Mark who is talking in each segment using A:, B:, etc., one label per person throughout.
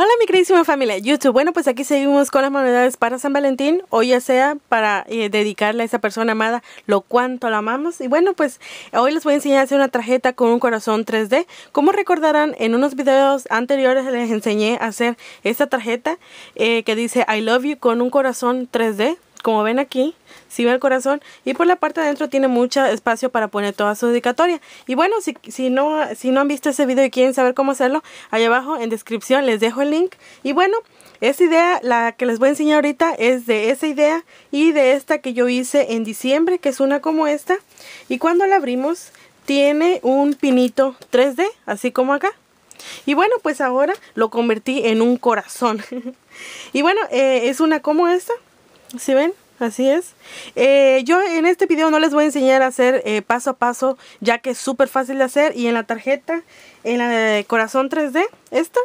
A: Hola mi queridísima familia YouTube. Bueno, pues aquí seguimos con las novedades para San Valentín Hoy ya sea para eh, dedicarle a esa persona amada lo cuanto la amamos. Y bueno, pues hoy les voy a enseñar a hacer una tarjeta con un corazón 3D. Como recordarán, en unos videos anteriores les enseñé a hacer esta tarjeta eh, que dice I love you con un corazón 3D como ven aquí, si ven el corazón, y por la parte de adentro tiene mucho espacio para poner toda su dedicatoria. Y bueno, si, si, no, si no han visto ese video y quieren saber cómo hacerlo, ahí abajo en descripción les dejo el link. Y bueno, esa idea, la que les voy a enseñar ahorita, es de esa idea y de esta que yo hice en diciembre, que es una como esta. Y cuando la abrimos, tiene un pinito 3D, así como acá. Y bueno, pues ahora lo convertí en un corazón. y bueno, eh, es una como esta. Si ven? Así es. Eh, yo en este video no les voy a enseñar a hacer eh, paso a paso, ya que es súper fácil de hacer. Y en la tarjeta, en la de corazón 3D, esta,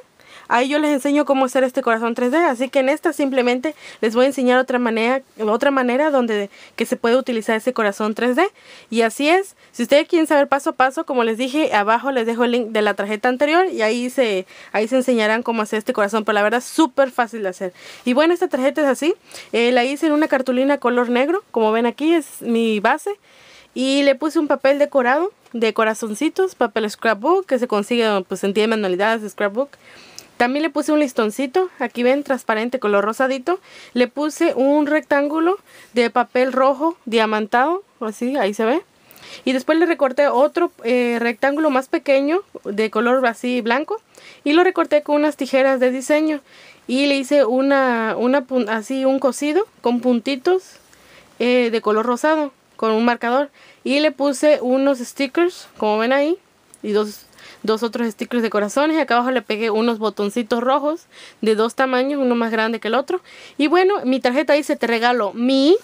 A: Ahí yo les enseño cómo hacer este corazón 3D, así que en esta simplemente les voy a enseñar otra manera, otra manera donde que se puede utilizar ese corazón 3D. Y así es, si ustedes quieren saber paso a paso, como les dije, abajo les dejo el link de la tarjeta anterior y ahí se, ahí se enseñarán cómo hacer este corazón, pero la verdad súper fácil de hacer. Y bueno, esta tarjeta es así, eh, la hice en una cartulina color negro, como ven aquí es mi base y le puse un papel decorado de corazoncitos, papel scrapbook que se consigue pues en tienda de manualidades, scrapbook. También le puse un listoncito, aquí ven, transparente, color rosadito. Le puse un rectángulo de papel rojo diamantado, así, ahí se ve. Y después le recorté otro eh, rectángulo más pequeño, de color así blanco. Y lo recorté con unas tijeras de diseño. Y le hice una, una así un cosido con puntitos eh, de color rosado, con un marcador. Y le puse unos stickers, como ven ahí, y dos dos otros stickers de corazones. Acá abajo le pegué unos botoncitos rojos de dos tamaños, uno más grande que el otro. Y bueno, mi tarjeta dice te regalo mi...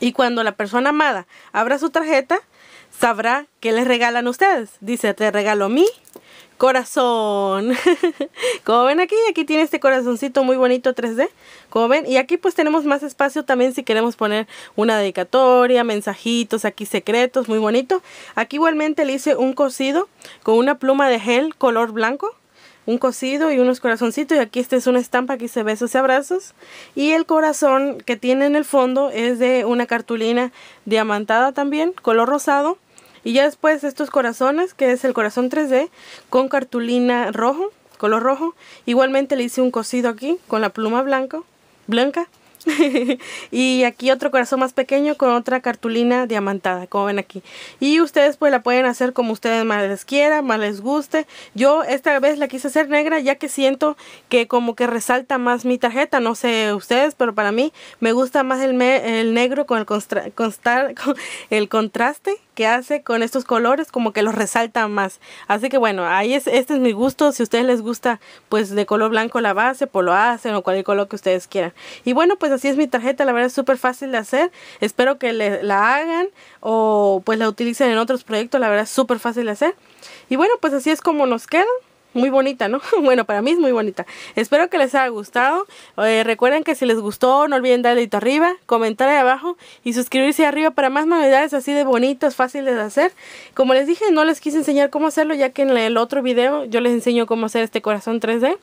A: Y cuando la persona amada abra su tarjeta, sabrá que les regalan ustedes. Dice te regalo mi corazón. Como ven aquí, aquí tiene este corazoncito muy bonito 3D. Como ven, y aquí pues tenemos más espacio también si queremos poner una dedicatoria, mensajitos, aquí secretos, muy bonito. Aquí igualmente le hice un cosido con una pluma de gel color blanco. Un cosido y unos corazoncitos. Y aquí esta es una estampa que dice besos y abrazos. Y el corazón que tiene en el fondo es de una cartulina diamantada también, color rosado y ya después estos corazones, que es el corazón 3D, con cartulina rojo, color rojo. Igualmente le hice un cosido aquí con la pluma blanco, blanca. y aquí otro corazón más pequeño con otra cartulina diamantada, como ven aquí. Y ustedes pues la pueden hacer como ustedes más les quiera, más les guste. Yo esta vez la quise hacer negra ya que siento que como que resalta más mi tarjeta. No sé ustedes, pero para mí me gusta más el, el negro con el, con el contraste que hace con estos colores como que los resalta más. Así que bueno, ahí es, este es mi gusto. Si a ustedes les gusta pues de color blanco la base, pues lo hacen o cualquier color que ustedes quieran. Y bueno, pues así es mi tarjeta, la verdad es súper fácil de hacer. Espero que la hagan o pues la utilicen en otros proyectos, la verdad es súper fácil de hacer. Y bueno, pues así es como nos quedan muy bonita, ¿no? Bueno, para mí es muy bonita. Espero que les haya gustado. Eh, recuerden que si les gustó, no olviden darle dedito arriba, comentar ahí abajo y suscribirse arriba para más novedades así de bonitas, fáciles de hacer. Como les dije, no les quise enseñar cómo hacerlo, ya que en el otro video yo les enseño cómo hacer este corazón 3D.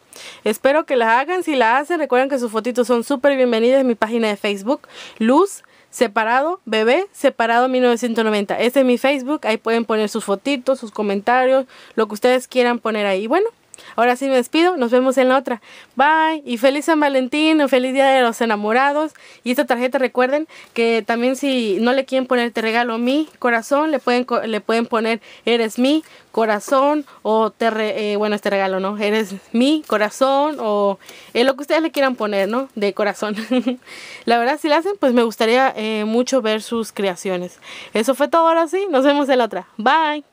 A: Espero que la hagan. Si la hacen, recuerden que sus fotitos son súper bienvenidas en mi página de Facebook, Luz separado, bebé, separado 1990. Este es mi Facebook, ahí pueden poner sus fotitos, sus comentarios, lo que ustedes quieran poner ahí. Bueno, Ahora sí me despido, nos vemos en la otra. Bye y feliz San Valentín, feliz Día de los Enamorados. Y esta tarjeta recuerden que también si no le quieren poner te regalo mi corazón, le pueden, le pueden poner eres mi corazón o te eh, bueno este regalo, ¿no? Eres mi corazón o eh, lo que ustedes le quieran poner, ¿no? De corazón. la verdad si la hacen pues me gustaría eh, mucho ver sus creaciones. Eso fue todo ahora sí, nos vemos en la otra. Bye.